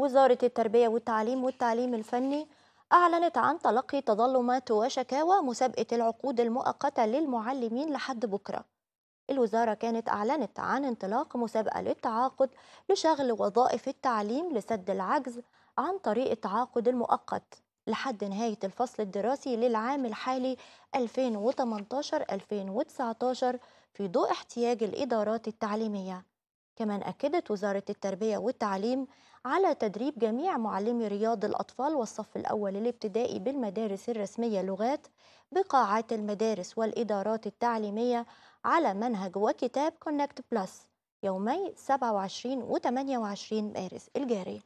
وزارة التربية والتعليم والتعليم الفني أعلنت عن تلقي تظلمات وشكاوى مسابقة العقود المؤقتة للمعلمين لحد بكرة الوزارة كانت أعلنت عن انطلاق مسابقة للتعاقد لشغل وظائف التعليم لسد العجز عن طريق التعاقد المؤقت لحد نهاية الفصل الدراسي للعام الحالي 2018-2019 في ضوء احتياج الإدارات التعليمية كمان أكدت وزارة التربية والتعليم على تدريب جميع معلمي رياض الأطفال والصف الأول الابتدائي بالمدارس الرسمية لغات بقاعات المدارس والإدارات التعليمية على منهج وكتاب كونكت بلس يومي 27 و 28 مارس الجاري